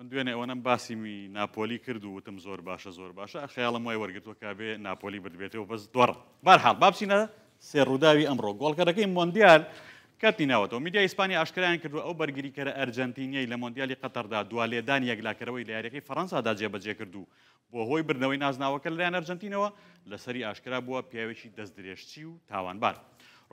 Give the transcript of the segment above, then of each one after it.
من دوێنێ ئەوەنم باسیمی ناپۆلی کرد و وتم زۆر باشە زۆر باشە خیاڵم وای وەرگتووە کابێ ناپۆلی بدبێتەوە بەس دوڕ بارحاڵ بابچینە سێڕووداوی ئەمڕۆ گۆڵکەرەکەی مۆندیال کەتی ناوەتەوە میدیا ئیسپانیا ئاشکرایان کردو ئەو بەرگریکەرە ئەرجنتینیەی لە مۆندیالی قەتەردا دوالێدان یەکلاکەرەوەی لە یاریەکەی فەەنسادا جێبەجێ کردو بۆ هۆی برنەوەی نازناوەکە لەلایەن ئەرجنتینەوە لەسەری ئاشکرا بووە پیاوێکی دەست درێژچی و تاوانبار.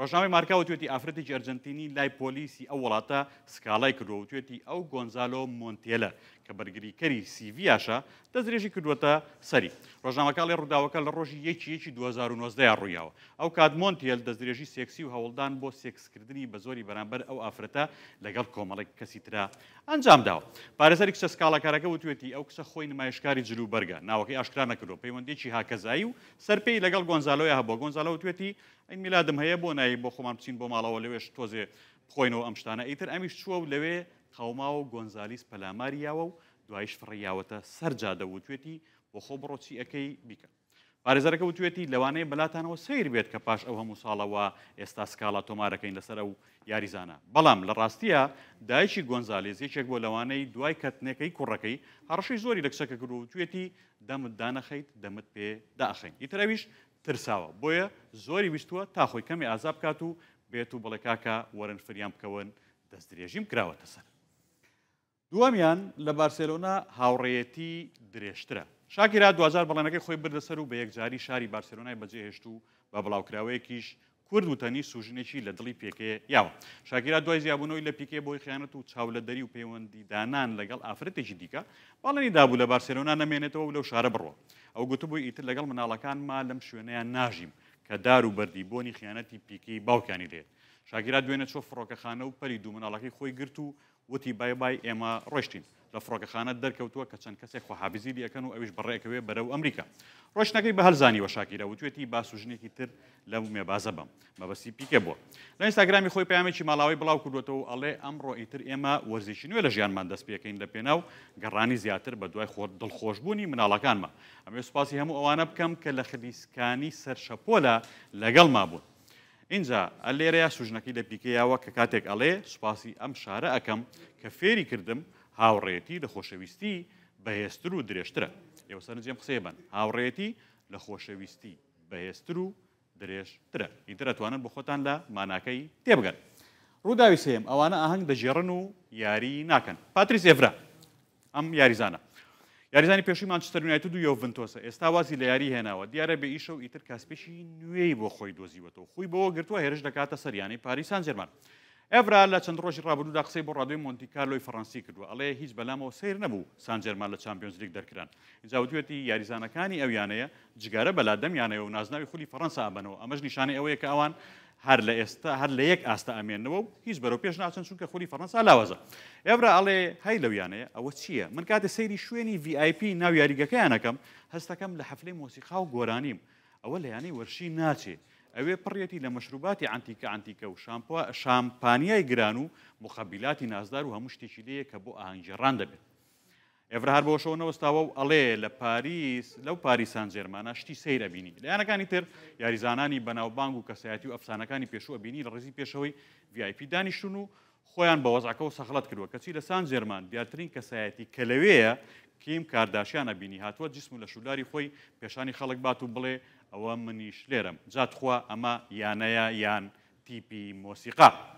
ڕۆژنامەی مارکاوە توێتی ئافرەتێکی ئەرجنتینی لای پۆلیسی ئەو وڵاتە سکاڵای کردووە توێتی ئەو گۆنزالۆ مۆنتێلە کە بەرگریکەری سیڤاشە دەزرێژی کردوەتە سەری ڕۆژنامەکانی ڕووداوەکە لە ڕۆژی یەکی یەکی 2009 ڕوویاوە ئەو کات مۆنتیل دەزرێژی سێکسی و هەوڵدان بۆ سێکسکردنی بە زۆری بەرامبەر ئەو ئافرەتە لەگەڵ کۆمەڵێک کەسی تررا ئەنجام داوە پارێزەری کسە سکاڵاکارەکە وتوێتی ئەو کسە خۆی نمایشکاری جللو بەرگە ناوەکەی ئاشکرا نەکردو پەیوەندێکی هاکەزایی و سەرپی لەگەڵ گۆنزالۆی هەبوو گۆنزالەوە توێتی ئەین میلادم هەیە بۆ نای دەریایی بۆ خۆمان بچین بۆ ماڵەوە لەوێش تۆزێ خۆینەوە ئەم شتانە ئیتر ئەمیش چووە و لەوێ قەوماوە گۆنزالیس پەلاماریاوە و دوایش فڕیاوەتە سەرجا دەوتێتی بۆ خۆ بڕۆچی ئەەکەی بیکە. پارێزەرەکە وتوێتی لەوانەیە بەلاتانەوە سیر بێت کە پاش ئەو هەموو ساڵەوە ئێستا سکاڵا تۆمارەکەین لەسەر ئەو یاریزانە بەڵام لە ڕاستیە دایکی گۆنزالێز یەکێک بۆ لەوانەی دوای کەتنەکەی کوڕەکەی هەڕشی زۆری لە کچەکە گرروتوێتی دەمت دانەخەیت دەمت پێ داخین ئیترەویش ترساوە بۆیە زۆری ویستووە تا خۆی کەمی ئازاب کات و بێت و بڵێ کاکە وەرن فریان بکەون دەست درێژیم کراوەتە سەر. دووەمیان لە بارسلۆنا هاوڕێتی درێژترە. شاکرا 2000 بەڵێنەکەی خۆی بردەسەر و بە یەکجاری شاری بارسلۆنای بەجێهێشت و بە بڵاوکراوەیەکیش کورد وتەنی سوژنێکی لە دڵی پێکەیە یاوە شاگیرا دوای زیابوونەوەی لە پیکێ بۆی خیانەت و چاولەدەری و پەیوەندیدانان لەگەڵ ئافرەتێکی دیکە باڵێنی دابوو لە بارسێرۆنا نامێنێتەوە لەو شارە بڕۆ ئەو گوتبووی ئیتر لەگەڵ مناڵەکانمان لەم شوێنەیان ناژیم کە دار و بەردیبوونی خیانەتی پیکەی باوکانی لێت شاگیرا دوێنە چۆ فڕۆکەخانە و پەری دوو مناڵەکەی خۆی گرت و وتی بایبای ئێمە ڕۆشتین لە فڕۆگەخانە دەرکەوتووە کە چەند کەسێک خۆحابزی دیەکەن و ئەویش بڕێکەوێ بەرەو ئەمریکا ڕۆشنەکەی بە هەلزانی وەشاکیرە وتوێتی باسوژنێکی تر لە مێبازە بم مەبەسی پیکە بووە لە ئینستاگرامی خۆی پامێکی ماڵاوی بڵاو کردوێتەوە ئەڵێ ئەمڕۆ ئیتر ئێمە وەرزیشی نوێ لە ژیانمان دەست پێەکەین لە پێناو گەڕانی زیاتر بە دوای خۆ دڵخۆشببوونی مناڵەکانمە ئەمێ سوپاسی هەموو ئەوانە بکەم کە لە خلیسکانی سەرشەپۆلە لەگەڵ ما بوون. اینجا ئەلێرەیە سوژنەکەی لە پیکەیەوە کە کاتێک ئەڵێ سوپاسی ئەم شارە ئەەکەم کە فێری کردم هاوڕێتی لە خۆشەویستی بەهێستر و درێژترە ئێوە سەرنجێم قسێ بن هاوڕێتی لە خۆشەویستی بەهێستر و درێژترە ئیدرەتوانن بە خۆتان لە ماناکەی تێبگەن ڕووداوی سێم ئەوانە ئاهەنگ دەژێڕن و یاری ناکەن پاتری سێفرا ئەم یاریزانە یاریزانی پێشی مانچستەرونایەت دو یۆڤنتۆسە ئێستا وازی لە یاری هێناوە دیارە بە ئیشە و ئیتر کاسپێشی نوێی بۆ خۆی دۆزیوەەوە خۆی بەوە گرتووە هێرش دەکاتە سەریانی پاریسان جەرمان. ئەبرا لە چەند ڕۆژی ڕابردوودا قسەی بۆ ڕادوی مۆنتیکارلۆی فەڕەنسی کردووە ئەڵێ هیچ بەلامەوە سیر نەبوو سانجەرمان لە چمپیۆنز لیگ دەرکران جاوتوێتی یاریزانەکانی ئەویانەیە جگارە بەلادەمیانەوە و نازناوی خولی فەەنسا بنەوە ئەمەش نیشانانی ئەوەیە کە ئەوان هەر لە ئێستا هەر لە یەک ئاستا ئەمێنەوە و هیچ بەرەو پێش ناچن چونکە خولی فەرەنسا لاوازە ئێبرا ئەڵێ هەی لەویانەیە ئەوە چییە من کاتە سەیری شوێنی VIP ناو یاریگەکەیانەکەم هەستەکەم لە حفلەی مۆسیقا و گۆرانیم ئەوە لە یانەی وەرشی ناچێت ئەوێ پڕێتی لە مەشروباتی ئەتیکە ئەتیکە و شامپۆ شامپانیای گران و مخەبیلاتی نازدار و هەموو شتێکی لەیە کە بۆ ئاهنگێڕان دەبێت ئێفر هەر بۆشەوە نەوەستاوە و ئەڵێ لە پاریس لەو پاریسان جێرمانە شتی سەیرە بینی لایەنەکانی تر یاریزانانی بەناوبانگ و کەسایەتی و ئەفسانەکانی پێشوە بینی لە ڕێزی پێشەوەی VIP دانیشتون و خۆیان بە وەزعکە و سەخلت کردووە کەچی لە سان جێرمان دیارترین کەسایەتی کە لەوەیە کیم کارداشیانە بینی هاتووە جسم لە شولاری خۆی پێشانی خەڵک بات و بڵێ ئەوە منیش لێرم جاتخوا ئەمە یانەیە یان تیپی مۆسیقا.